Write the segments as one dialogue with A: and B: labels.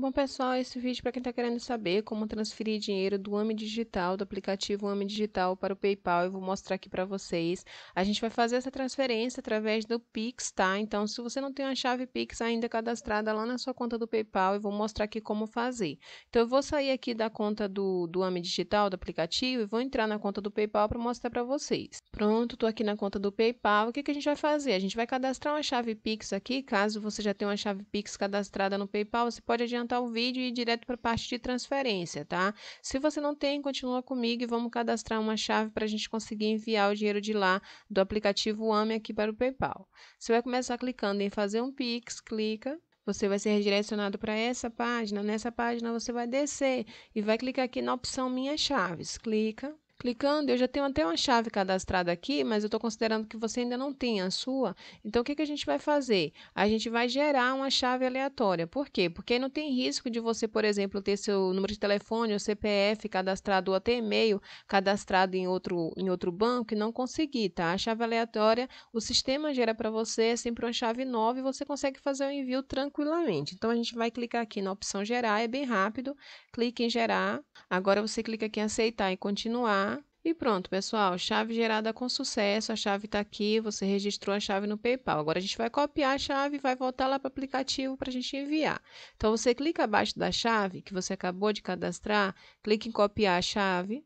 A: Bom, pessoal, esse vídeo é para quem está querendo saber como transferir dinheiro do AME Digital, do aplicativo AME Digital para o PayPal, eu vou mostrar aqui para vocês. A gente vai fazer essa transferência através do Pix, tá? Então, se você não tem uma chave Pix ainda cadastrada lá na sua conta do PayPal, eu vou mostrar aqui como fazer. Então, eu vou sair aqui da conta do, do AME Digital, do aplicativo, e vou entrar na conta do PayPal para mostrar para vocês. Pronto, estou aqui na conta do PayPal. O que, que a gente vai fazer? A gente vai cadastrar uma chave Pix aqui. Caso você já tenha uma chave Pix cadastrada no PayPal, você pode adiantar adiantar o vídeo e ir direto para a parte de transferência, tá? Se você não tem, continua comigo e vamos cadastrar uma chave para a gente conseguir enviar o dinheiro de lá do aplicativo AME aqui para o PayPal. Você vai começar clicando em fazer um Pix, clica. Você vai ser redirecionado para essa página. Nessa página você vai descer e vai clicar aqui na opção Minhas Chaves. Clica. Clicando, eu já tenho até uma chave cadastrada aqui, mas eu estou considerando que você ainda não tem a sua. Então, o que, que a gente vai fazer? A gente vai gerar uma chave aleatória. Por quê? Porque aí não tem risco de você, por exemplo, ter seu número de telefone ou CPF cadastrado ou até e-mail cadastrado em outro, em outro banco e não conseguir, tá? A chave aleatória, o sistema gera para você é sempre uma chave nova e você consegue fazer o envio tranquilamente. Então, a gente vai clicar aqui na opção gerar, é bem rápido. Clique em gerar. Agora, você clica aqui em aceitar e continuar. E pronto, pessoal, chave gerada com sucesso, a chave está aqui, você registrou a chave no PayPal. Agora a gente vai copiar a chave e vai voltar lá para o aplicativo para a gente enviar. Então você clica abaixo da chave que você acabou de cadastrar, clique em copiar a chave.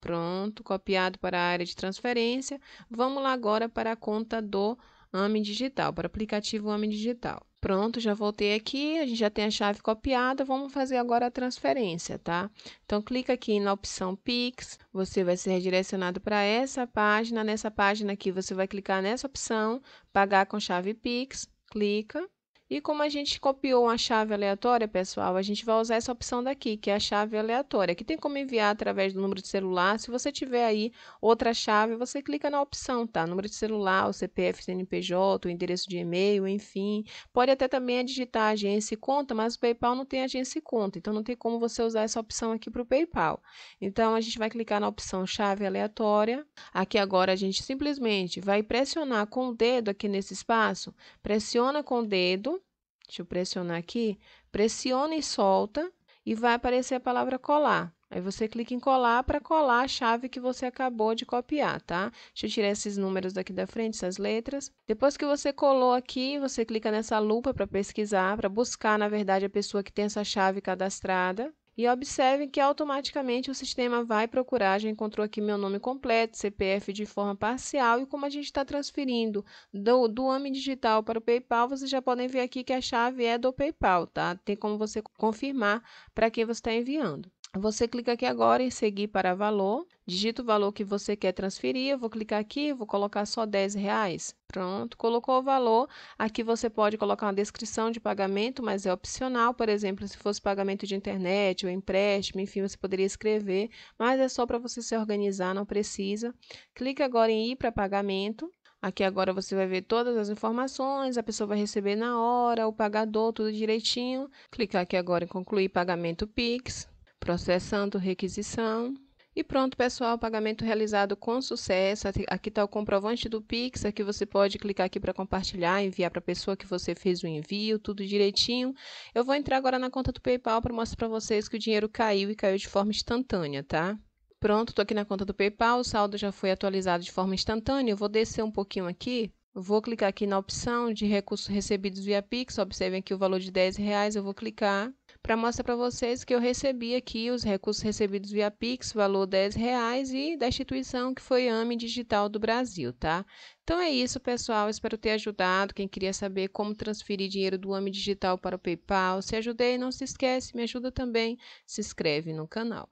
A: Pronto, copiado para a área de transferência. Vamos lá agora para a conta do AME Digital, para o aplicativo AME Digital. Pronto, já voltei aqui, a gente já tem a chave copiada, vamos fazer agora a transferência, tá? Então, clica aqui na opção Pix, você vai ser redirecionado para essa página. Nessa página aqui, você vai clicar nessa opção, pagar com chave Pix, clica. E como a gente copiou uma chave aleatória, pessoal, a gente vai usar essa opção daqui, que é a chave aleatória, que tem como enviar através do número de celular. Se você tiver aí outra chave, você clica na opção, tá? Número de celular, o CPF, CNPJ, o endereço de e-mail, enfim. Pode até também digitar agência e conta, mas o PayPal não tem agência e conta, então não tem como você usar essa opção aqui para o PayPal. Então, a gente vai clicar na opção chave aleatória. Aqui agora a gente simplesmente vai pressionar com o dedo aqui nesse espaço, pressiona com o dedo Deixa eu pressionar aqui. Pressiona e solta e vai aparecer a palavra colar. Aí você clica em colar para colar a chave que você acabou de copiar, tá? Deixa eu tirar esses números daqui da frente, essas letras. Depois que você colou aqui, você clica nessa lupa para pesquisar, para buscar, na verdade, a pessoa que tem essa chave cadastrada. E observe que automaticamente o sistema vai procurar, já encontrou aqui meu nome completo, CPF de forma parcial, e como a gente está transferindo do, do AMI Digital para o PayPal, vocês já podem ver aqui que a chave é do PayPal, tá? Tem como você confirmar para quem você está enviando. Você clica aqui agora em seguir para valor, digita o valor que você quer transferir, eu vou clicar aqui, vou colocar só 10 reais. Pronto, colocou o valor, aqui você pode colocar uma descrição de pagamento, mas é opcional, por exemplo, se fosse pagamento de internet ou empréstimo, enfim, você poderia escrever, mas é só para você se organizar, não precisa. Clica agora em ir para pagamento, Aqui agora você vai ver todas as informações, a pessoa vai receber na hora, o pagador, tudo direitinho. Clicar aqui agora em concluir pagamento Pix. Processando requisição. E pronto, pessoal, pagamento realizado com sucesso. Aqui está o comprovante do Pix, aqui você pode clicar aqui para compartilhar, enviar para a pessoa que você fez o envio, tudo direitinho. Eu vou entrar agora na conta do PayPal para mostrar para vocês que o dinheiro caiu e caiu de forma instantânea, tá? Pronto, estou aqui na conta do PayPal, o saldo já foi atualizado de forma instantânea. Eu vou descer um pouquinho aqui Vou clicar aqui na opção de recursos recebidos via Pix. Observem aqui o valor de R$10, reais. Eu vou clicar para mostrar para vocês que eu recebi aqui os recursos recebidos via Pix, valor R$10,00 reais e da instituição que foi AME Digital do Brasil, tá? Então é isso, pessoal. Espero ter ajudado. Quem queria saber como transferir dinheiro do AME Digital para o PayPal, se ajudei, não se esquece, me ajuda também. Se inscreve no canal.